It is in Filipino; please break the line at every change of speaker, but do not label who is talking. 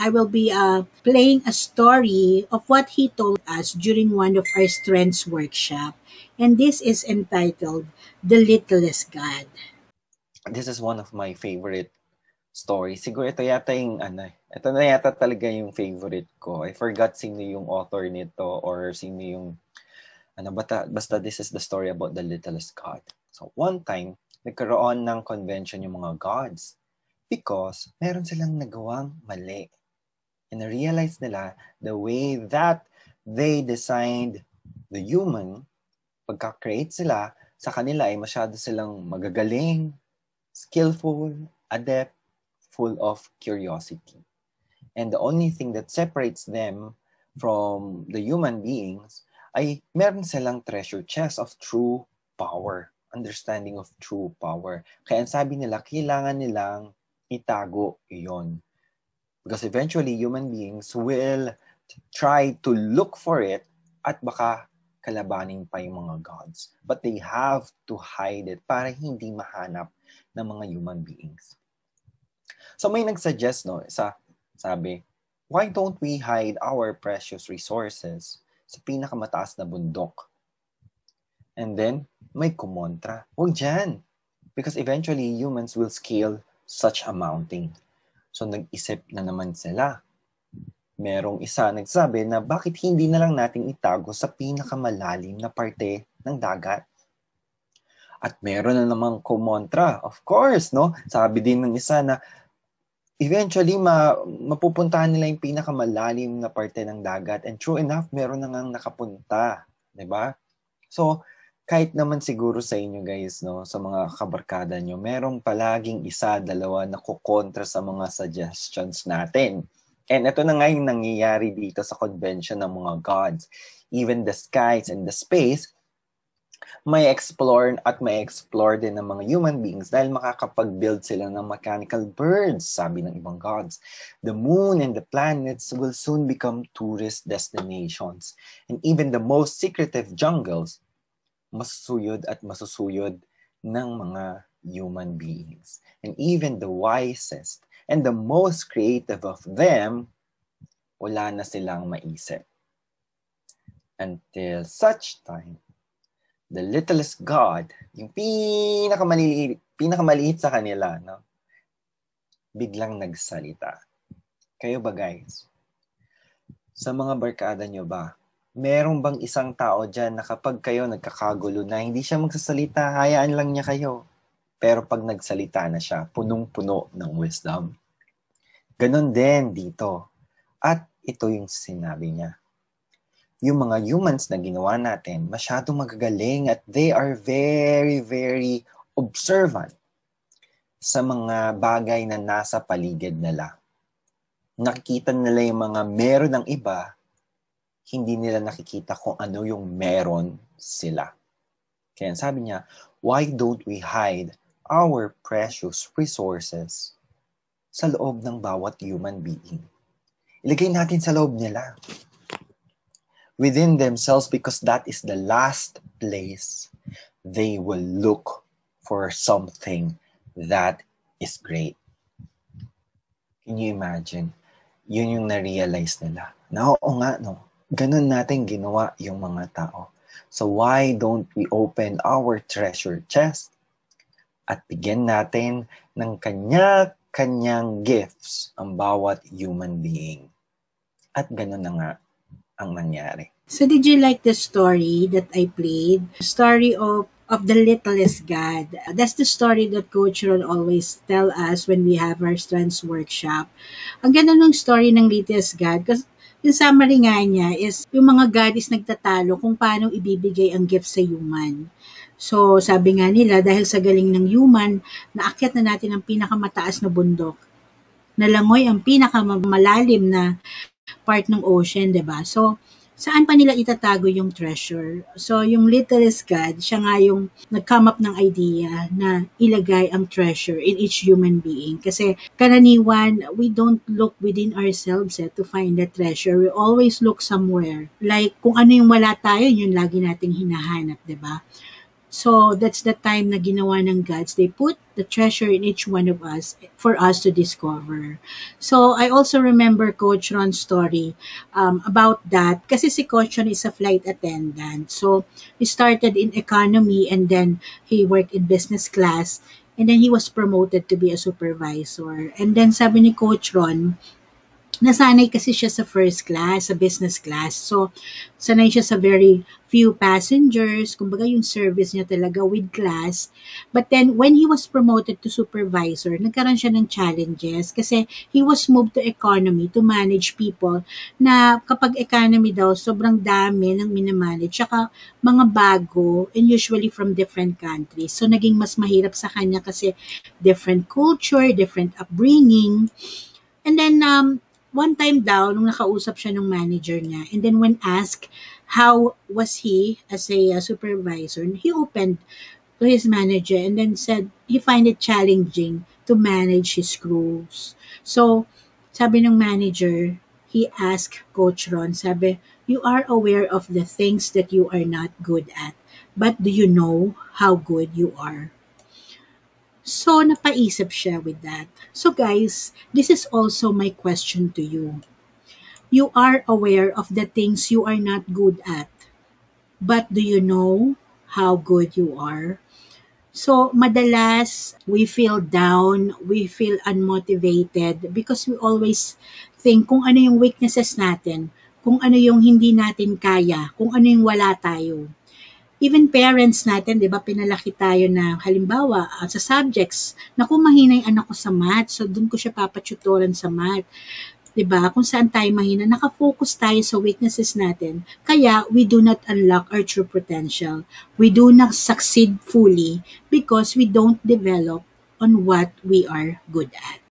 I will be uh, playing a story of what he told us during one of our strengths workshop. And this is entitled The Littlest God.
This is one of my favorite story. Siguro ito yata yung ano, ito na yata talaga yung favorite ko. I forgot sino yung author nito or sino yung ano basta, basta this is the story about the littlest god. So one time, nagkaroon ng convention yung mga gods because meron silang nagawang mali and na-realize nila the way that they designed the human, pagka-create sila, sa kanila ay masyado silang magagaling, skillful, adept, full of curiosity. And the only thing that separates them from the human beings ay meron silang treasure chest of true power, understanding of true power. Kaya sabi nila, kailangan nilang itago iyon Because eventually, human beings will try to look for it at baka kalabanin pa yung mga gods. But they have to hide it para hindi mahanap ng mga human beings. So may nagsuggest, no, sa sabi, why don't we hide our precious resources sa pinakamataas na bundok? And then, may kumontra. Huwag dyan! Because eventually, humans will scale such a mountain. So nag-isip na naman sila. Merong isa nagsabi na bakit hindi na lang natin itago sa pinakamalalim na parte ng dagat? At meron na namang kumontra. Of course, no? Sabi din ng isa na eventually ma, mapupuntahan nila yung pinakamalalim na parte ng dagat and true enough meron na ngang nakapunta, 'di ba? So kahit naman siguro sa inyo guys, no, sa mga kabarkada nyo, merong palaging isa, dalawa na kukontra sa mga suggestions natin. And ito na nga yung nangyayari dito sa convention ng mga gods. Even the skies and the space, may explore at may explore din ng mga human beings dahil makakapag-build sila ng mechanical birds, sabi ng ibang gods. The moon and the planets will soon become tourist destinations. And even the most secretive jungles masusuyod at masusuyod ng mga human beings. And even the wisest and the most creative of them, wala na silang maisip. Until such time, the littlest God, yung pinakamaliit, pinakamaliit sa kanila, no? biglang nagsalita. Kayo ba guys? Sa mga barkada nyo ba, meron bang isang tao dyan na kapag kayo nagkakagulo na hindi siya magsasalita, hayaan lang niya kayo. Pero pag nagsalita na siya, punong-puno ng wisdom. Ganon din dito. At ito yung sinabi niya. Yung mga humans na ginawa natin, masyadong magagaling at they are very, very observant sa mga bagay na nasa paligid nila. Nakikita nila yung mga meron ng iba hindi nila nakikita kung ano yung meron sila. Kaya sabi niya, why don't we hide our precious resources sa loob ng bawat human being? Ilagay natin sa loob nila. Within themselves because that is the last place they will look for something that is great. Can you imagine? Yun yung na-realize nila. Na oo nga, no? ganun natin ginawa yung mga tao. So why don't we open our treasure chest at bigyan natin ng kanya-kanyang gifts ang bawat human being? At ganun na nga ang nangyari.
So did you like the story that I played? Story of of the littlest God. That's the story that Coach Ron always tell us when we have our strengths workshop. Ang ganda ng story ng littlest God kasi yung summary nga niya is yung mga goddess nagtatalo kung paano ibibigay ang gift sa human. So, sabi nga nila, dahil sa galing ng human, naakyat na natin ang pinakamataas na bundok. Nalangoy ang pinakamalalim na part ng ocean, 'di ba? So, saan pa nila itatago yung treasure? So, yung littlest God, siya nga yung nag-come up ng idea na ilagay ang treasure in each human being. Kasi karaniwan, we don't look within ourselves eh, to find the treasure. We always look somewhere. Like, kung ano yung wala tayo, yun lagi nating hinahanap, di ba? So that's the time na ginawa ng gods. They put the treasure in each one of us for us to discover. So I also remember Coach Ron's story um, about that kasi si Coach Ron is a flight attendant. So he started in economy and then he worked in business class and then he was promoted to be a supervisor. And then sabi ni Coach Ron, nasanay kasi siya sa first class, sa business class. So, sanay siya sa very few passengers, kumbaga yung service niya talaga with class. But then, when he was promoted to supervisor, nagkaroon siya ng challenges kasi he was moved to economy to manage people na kapag economy daw, sobrang dami ng minamanage, tsaka mga bago and usually from different countries. So, naging mas mahirap sa kanya kasi different culture, different upbringing. And then, um, one time daw, nung nakausap siya ng manager niya, and then when asked how was he as a uh, supervisor, he opened to his manager and then said he find it challenging to manage his crews. So, sabi ng manager, he asked Coach Ron, sabi, you are aware of the things that you are not good at, but do you know how good you are? So, napaisip siya with that. So guys, this is also my question to you. You are aware of the things you are not good at. But do you know how good you are? So, madalas, we feel down, we feel unmotivated because we always think kung ano yung weaknesses natin, kung ano yung hindi natin kaya, kung ano yung wala tayo even parents natin, di ba, pinalaki tayo na halimbawa uh, sa subjects, naku, mahina yung anak ko sa math, so doon ko siya papatutoran sa math. 'di ba? Kung saan tayo mahina, nakafocus tayo sa weaknesses natin. Kaya we do not unlock our true potential. We do not succeed fully because we don't develop on what we are good at.